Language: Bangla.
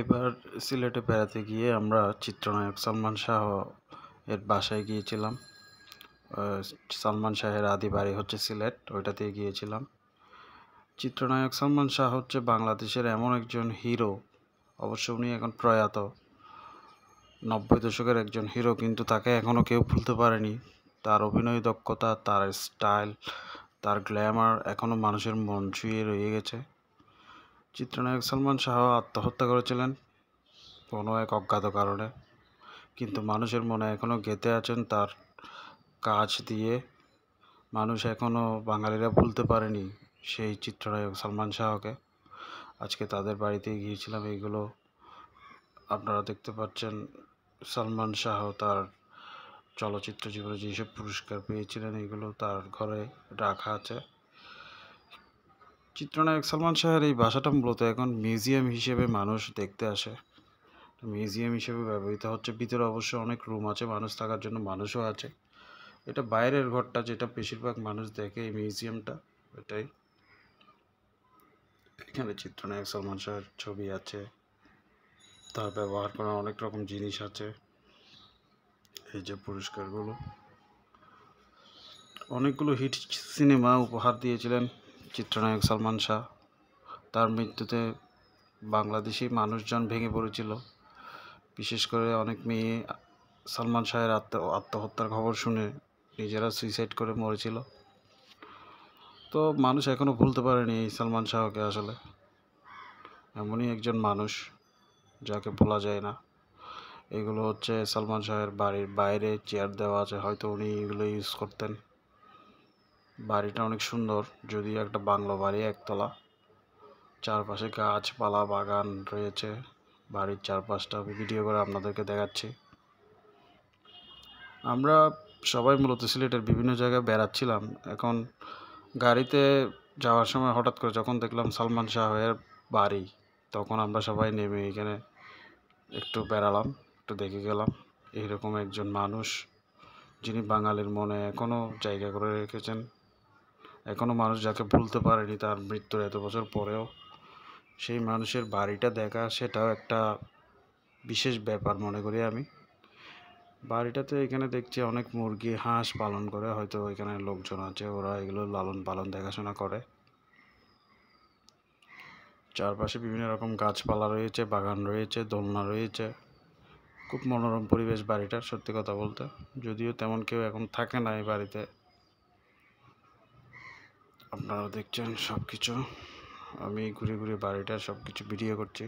এবার সিলেটে বেড়াতে গিয়ে আমরা চিত্রনায়ক সালমান শাহ এর বাসায় গিয়েছিলাম সালমান শাহের আদি বাড়ি হচ্ছে সিলেট ওইটাতে গিয়েছিলাম চিত্রনায়ক সালমান শাহ হচ্ছে বাংলাদেশের এমন একজন হিরো অবশ্য উনি এখন প্রয়াত নব্বই দশকের একজন হিরো কিন্তু তাকে এখনও কেউ ভুলতে পারেনি তার অভিনয় দক্ষতা তার স্টাইল তার গ্ল্যামার এখনও মানুষের মন ছুঁয়ে রয়ে গেছে চিত্রনায়ক সলমান শাহ আত্মহত্যা করেছিলেন কোনো এক অজ্ঞাত কারণে কিন্তু মানুষের মনে এখনও গেঁথে আছেন তার কাজ দিয়ে মানুষ এখনও বাঙালিরা ভুলতে পারেনি সেই চিত্রনায়ক সলমান শাহকে আজকে তাদের বাড়িতে গিয়েছিলাম এইগুলো আপনারা দেখতে পাচ্ছেন সলমান শাহ তার চলচ্চিত্র জীবনে যেসব পুরস্কার পেয়েছিলেন এগুলো তার ঘরে রাখা আছে চিত্রনায়ক সালমান শাহের এই ভাষাটা মূলত এখন মিউজিয়াম হিসেবে মানুষ দেখতে আসে মিউজিয়াম হিসেবে ব্যবহৃত হচ্ছে ভিতরে অবশ্য অনেক রুম আছে মানুষ থাকার জন্য মানুষও আছে এটা বাইরের ঘরটা যেটা বেশিরভাগ মানুষ দেখে এই মিউজিয়ামটা এটাই এখানে চিত্রনায়ক সালমান শাহের ছবি আছে তার ব্যবহার করা অনেক রকম জিনিস আছে এই যে পুরস্কারগুলো অনেকগুলো হিট সিনেমা উপহার দিয়েছিলেন চিত্রনায়ক সালমান শাহ তার মৃত্যুতে বাংলাদেশি মানুষজন ভেঙে পড়েছিল বিশেষ করে অনেক মেয়ে সালমান শাহের আত্ম আত্মহত্যার খবর শুনে নিজেরা সুইসাইড করে মরেছিল তো মানুষ এখনও ভুলতে পারেনি এই সালমান শাহকে আসলে এমনই একজন মানুষ যাকে ভোলা যায় না এগুলো হচ্ছে সালমান শাহের বাড়ির বাইরে চেয়ার দেওয়া আছে হয়তো উনি এগুলো ইউজ করতেন বাড়িটা অনেক সুন্দর যদিও একটা বাংলো বাড়ি একতলা চারপাশে গাছপালা বাগান রয়েছে বাড়ির চারপাশটা ভিডিও করে আপনাদেরকে দেখাচ্ছি আমরা সবাই মূলত সিলেটের বিভিন্ন জায়গায় বেড়াচ্ছিলাম এখন গাড়িতে যাওয়ার সময় হঠাৎ করে যখন দেখলাম সালমান শাহের বাড়ি তখন আমরা সবাই নেমে এখানে একটু বেড়ালাম একটু দেখে গেলাম এইরকম একজন মানুষ যিনি বাঙালির মনে এখনও জায়গা করে রেখেছেন এখনও মানুষ যাকে ভুলতে পারেনি তার মৃত্যুর এত বছর পরেও সেই মানুষের বাড়িটা দেখা সেটাও একটা বিশেষ ব্যাপার মনে করি আমি বাড়িটাতে এখানে দেখছি অনেক মুরগি হাঁস পালন করে হয়তো এখানে লোকজন আছে ওরা এগুলো লালন পালন দেখাশোনা করে চারপাশে বিভিন্ন রকম গাছপালা রয়েছে বাগান রয়েছে দোলনা রয়েছে খুব মনোরম পরিবেশ বাড়িটার সত্যি কথা বলতে যদিও তেমন কেউ এখন থাকে না এই বাড়িতে আপনারা দেখছেন সব কিছু আমি ঘুরে ঘুরে বাড়িটার সব কিছু ভিডিও করছি